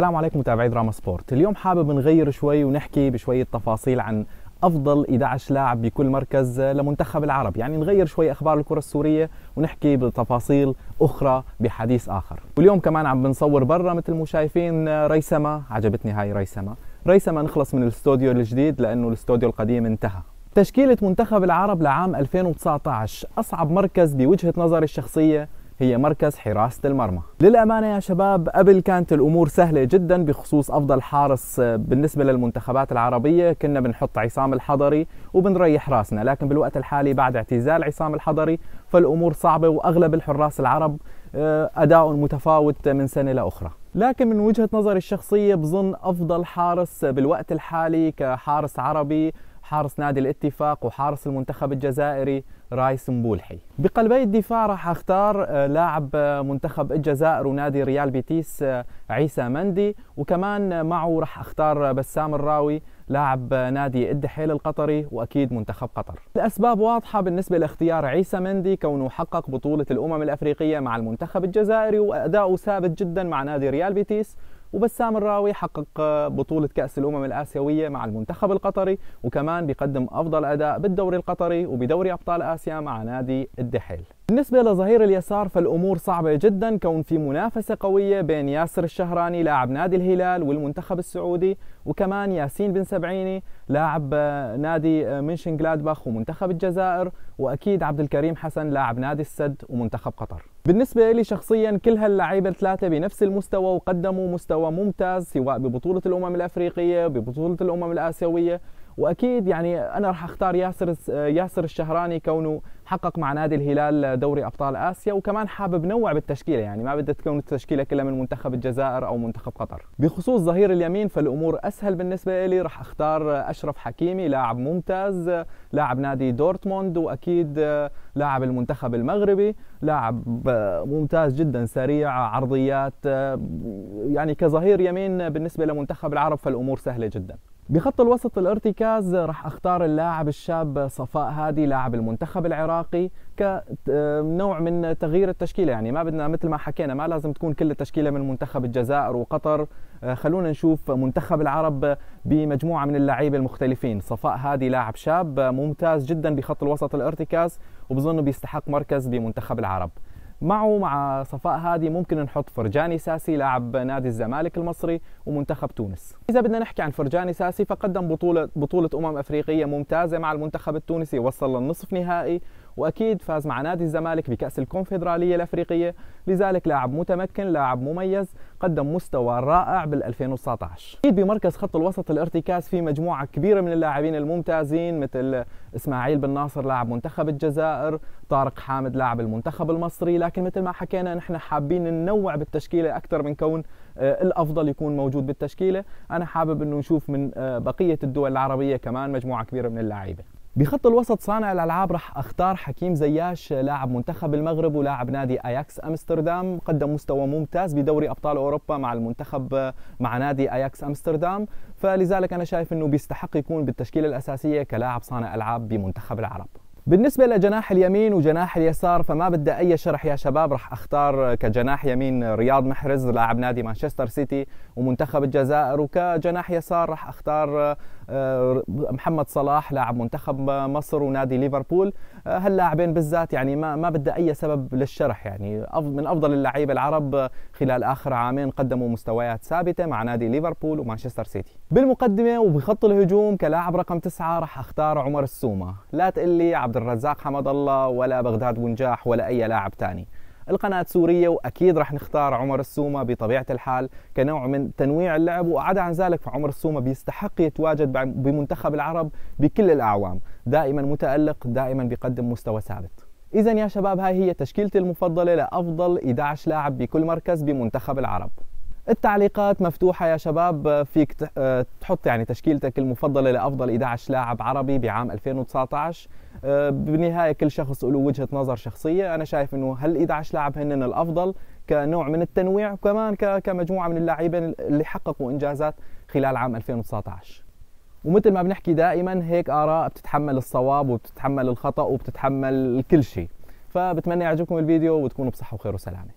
السلام عليكم متابعي دراما سبورت اليوم حابب نغير شوي ونحكي بشوية تفاصيل عن أفضل 11 لاعب بكل مركز لمنتخب العرب يعني نغير شوي أخبار الكرة السورية ونحكي بتفاصيل أخرى بحديث آخر واليوم كمان عم بنصور برا مثل ما شايفين آه، ريسما عجبتني هاي ريسما ريسما نخلص من الاستوديو الجديد لأنه الاستوديو القديم انتهى تشكيلة منتخب العرب لعام 2019 أصعب مركز بوجهة نظري الشخصية هي مركز حراسة المرمى للأمانة يا شباب قبل كانت الأمور سهلة جدا بخصوص أفضل حارس آه، بالنسبة للمنتخبات العربية كنا بنحط عصام الحضري وبنريح راسنا لكن بالوقت الحالي بعد اعتزال عصام الحضري فالأمور صعبة وأغلب الحراس العرب آه، أداء متفاوت من سنة لأخرى لكن من وجهة نظري الشخصية بظن أفضل حارس بالوقت الحالي كحارس عربي حارس نادي الاتفاق وحارس المنتخب الجزائري رايس مبولحي بقلبي الدفاع راح اختار آه، لاعب آه، منتخب الجزائر ونادي ريال بيتيس آه، عيسى مندي وكمان معه راح اختار بسام الراوي لاعب نادي الدحيل القطري واكيد منتخب قطر. الاسباب واضحه بالنسبه لاختيار عيسى مندي كونه حقق بطوله الامم الافريقيه مع المنتخب الجزائري واداؤه ثابت جدا مع نادي ريال بيتيس وبسام الراوي حقق بطولة كأس الأمم الآسيوية مع المنتخب القطري وكمان بيقدم أفضل أداء بالدوري القطري وبدوري أبطال آسيا مع نادي الدحيل بالنسبة لظهير اليسار فالأمور صعبة جدا كون في منافسة قوية بين ياسر الشهراني لاعب نادي الهلال والمنتخب السعودي وكمان ياسين بن سبعيني لاعب آه، نادي آه، منشن جلادباخ ومنتخب الجزائر وأكيد عبد الكريم حسن لاعب نادي السد ومنتخب قطر بالنسبة لي شخصيا كل هاللعيبة الثلاثة بنفس المستوى وقدموا مستوى ممتاز سواء ببطولة الأمم الأفريقية ببطولة الأمم الآسيوية واكيد يعني انا راح اختار ياسر ياسر الشهراني كونه حقق مع نادي الهلال دوري ابطال اسيا وكمان حابب نوع بالتشكيله يعني ما بدها تكون التشكيله كلها من منتخب الجزائر او منتخب قطر بخصوص ظهير اليمين فالامور اسهل بالنسبه لي راح اختار اشرف حكيمي لاعب ممتاز لاعب نادي دورتموند واكيد لاعب المنتخب المغربي لاعب ممتاز جدا سريع عرضيات يعني كظهير يمين بالنسبه لمنتخب العرب فالامور سهله جدا بخط الوسط الارتكاز راح اختار اللاعب الشاب صفاء هادي لاعب المنتخب العراقي كنوع آه، من تغيير التشكيله يعني ما بدنا مثل ما حكينا ما لازم تكون كل التشكيله من منتخب الجزائر وقطر آه، خلونا نشوف منتخب العرب بمجموعه من اللعيبه المختلفين صفاء هادي لاعب شاب ممتاز جدا بخط الوسط الارتكاز وبظنه بيستحق مركز بمنتخب العرب معه مع صفاء هادي ممكن نحط فرجاني ساسي لاعب نادي الزمالك المصري ومنتخب تونس اذا بدنا نحكي عن فرجاني ساسي فقدم بطوله بطوله امم افريقيه ممتازه مع المنتخب التونسي وصل للنصف نهائي واكيد فاز مع نادي الزمالك بكاس الكونفدراليه الافريقيه لذلك لاعب متمكن لاعب مميز قدم مستوى رائع بال2019 اكيد بمركز خط الوسط الارتكاز في مجموعه كبيره من اللاعبين الممتازين مثل اسماعيل بن ناصر لاعب منتخب الجزائر طارق حامد لاعب المنتخب المصري لكن مثل ما حكينا نحن حابين ننوع بالتشكيله اكثر من كون آه، الافضل يكون موجود بالتشكيله انا حابب انه نشوف من آه، بقيه الدول العربيه كمان مجموعه كبيره من اللاعبين بخط الوسط صانع الالعاب راح اختار حكيم زياش لاعب منتخب المغرب ولاعب نادي اياكس امستردام قدم مستوى ممتاز بدوري ابطال اوروبا مع المنتخب مع نادي اياكس امستردام فلذلك انا شايف انه بيستحق يكون بالتشكيله الاساسيه كلاعب صانع العاب بمنتخب العرب بالنسبة لجناح اليمين وجناح اليسار فما بدي أي شرح يا شباب رح أختار كجناح يمين رياض محرز لاعب نادي مانشستر سيتي ومنتخب الجزائر وكجناح يسار رح أختار آه، محمد صلاح لاعب منتخب مصر ونادي ليفربول آه، هاللاعبين بالذات يعني ما ما بدي أي سبب للشرح يعني من أفضل اللعيبة العرب خلال آخر عامين قدموا مستويات ثابتة مع نادي ليفربول ومانشستر سيتي بالمقدمة وبخط الهجوم كلاعب رقم تسعة رح أختار عمر السومة لا تقلي عبد عبد الرزاق حمد الله ولا بغداد بنجاح ولا أي لاعب تاني القناة سورية وأكيد رح نختار عمر السومة بطبيعة الحال كنوع من تنويع اللعب وعدا عن ذلك فعمر السومة بيستحق يتواجد بمنتخب العرب بكل الأعوام دائما متألق دائما بيقدم مستوى ثابت إذا يا شباب هاي هي تشكيلتي المفضلة لأفضل 11 لاعب بكل مركز بمنتخب العرب التعليقات مفتوحة يا شباب فيك تحط يعني تشكيلتك المفضلة لأفضل 11 لاعب عربي بعام 2019 آه، بالنهاية كل شخص له وجهة نظر شخصية أنا شايف أنه هال 11 لاعب هن الأفضل كنوع من التنويع وكمان كمجموعة من اللاعبين اللي حققوا إنجازات خلال عام 2019 ومثل ما بنحكي دائما هيك آراء بتتحمل الصواب وبتتحمل الخطأ وبتتحمل كل شيء فبتمنى يعجبكم الفيديو وتكونوا بصحة وخير وسلامة